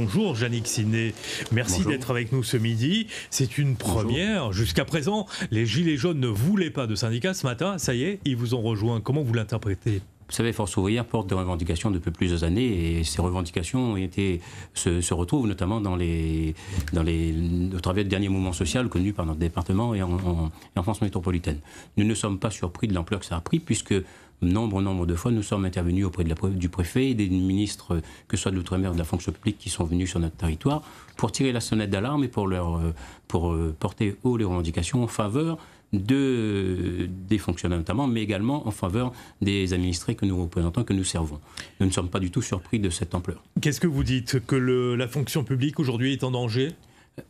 Bonjour Yannick Siné, merci d'être avec nous ce midi. C'est une première. Jusqu'à présent, les Gilets jaunes ne voulaient pas de syndicats. Ce matin, ça y est, ils vous ont rejoint. Comment vous l'interprétez vous savez, Force ouvrière porte des revendications depuis plusieurs années et ces revendications ont été, se, retrouvent notamment dans les, dans les, au travers du dernier mouvement social connu par notre département et en France métropolitaine. Nous ne sommes pas surpris de l'ampleur que ça a pris puisque nombre, nombre de fois, nous sommes intervenus auprès de la, du préfet, et des ministres, que ce soit de l'outre-mer ou de la fonction publique, qui sont venus sur notre territoire pour tirer la sonnette d'alarme et pour, leur, euh, pour euh, porter haut les revendications en faveur de, des fonctionnaires notamment, mais également en faveur des administrés que nous représentons, que nous servons. Nous ne sommes pas du tout surpris de cette ampleur. Qu'est-ce que vous dites Que la fonction publique aujourd'hui est en danger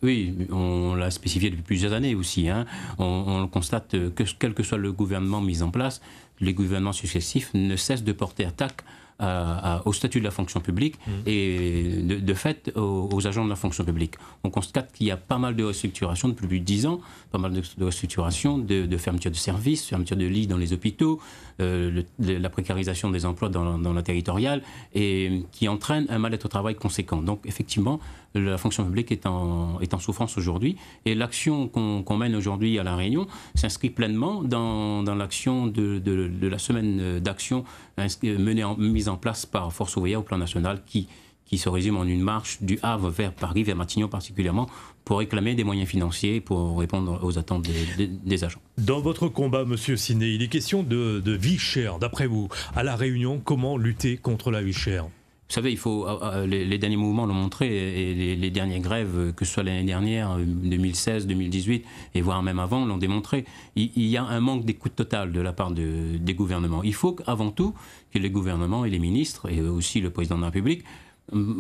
oui, on l'a spécifié depuis plusieurs années aussi. Hein. On, on, constate euh, que quel que soit le gouvernement mis en place, les gouvernements successifs ne cessent de porter attaque euh, au statut de la fonction publique mmh. et de, fait aux, agents de la fonction publique. On constate qu'il y a pas mal de restructurations depuis plus de 10 ans, pas mal de, restructurations, de, fermetures de services, fermetures de lits dans les hôpitaux, euh, la précarisation des emplois dans, la territoriale et qui entraîne un mal-être au travail conséquent. Donc effectivement, la fonction publique est en, souffrance aujourd'hui et l'action qu'on mène aujourd'hui à La Réunion s'inscrit pleinement dans, dans l'action de, de, la semaine euh, d'action euh, menée en, mise en place par Force ouvrière au plan national qui, qui se résume en une marche du Havre vers Paris, vers Matignon particulièrement, pour réclamer des moyens financiers pour répondre aux attentes des, agents. Dans votre combat, Monsieur Siné, il est question de vie chère. D'après vous, à La Réunion, comment lutter contre la vie chère vous savez, il faut, euh, euh, les, derniers mouvements l'ont montré, et les, dernières grèves, euh, que ce soit l'année dernière, 2016, 2018, et voire même avant, l'ont démontré. Il, y a un manque d'écoute totale de la part des gouvernements. Il faut avant tout que les gouvernements et les ministres, et aussi le président de la République,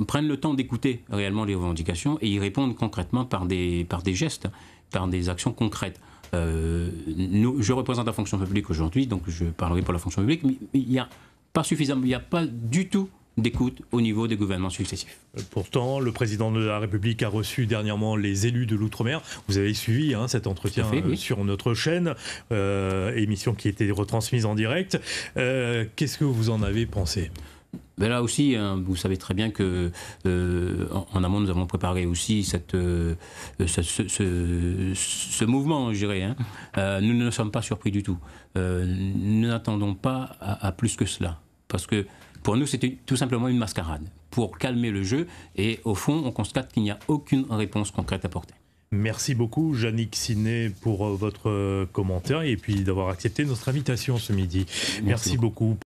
prennent le temps d'écouter réellement les revendications et y répondent concrètement par des, des gestes, par des actions concrètes. je représente la fonction publique aujourd'hui, donc je parlerai pour la fonction publique, mais il n'y a pas suffisamment, il n'y a pas du tout d'écoute au niveau des gouvernements successifs. Pourtant, le président de la République a reçu dernièrement les élus de l'outre-mer. Vous avez suivi hein, cet entretien euh, sur notre chaîne, euh, émission qui a été retransmise en direct. Euh, qu'est-ce que vous en avez pensé ben là aussi, hein, vous savez très bien que en, amont, nous avons préparé aussi cette, ce, mouvement, je dirais. Hein. nous ne sommes pas surpris du tout. nous n'attendons pas à, à, plus que cela. Parce que pour nous, c'était tout simplement une mascarade pour calmer le jeu et au fond, on constate qu'il n'y a aucune réponse concrète à porter. Merci beaucoup, Yannick Siné, pour euh, votre euh, commentaire et puis d'avoir accepté notre invitation ce midi. Merci, beaucoup.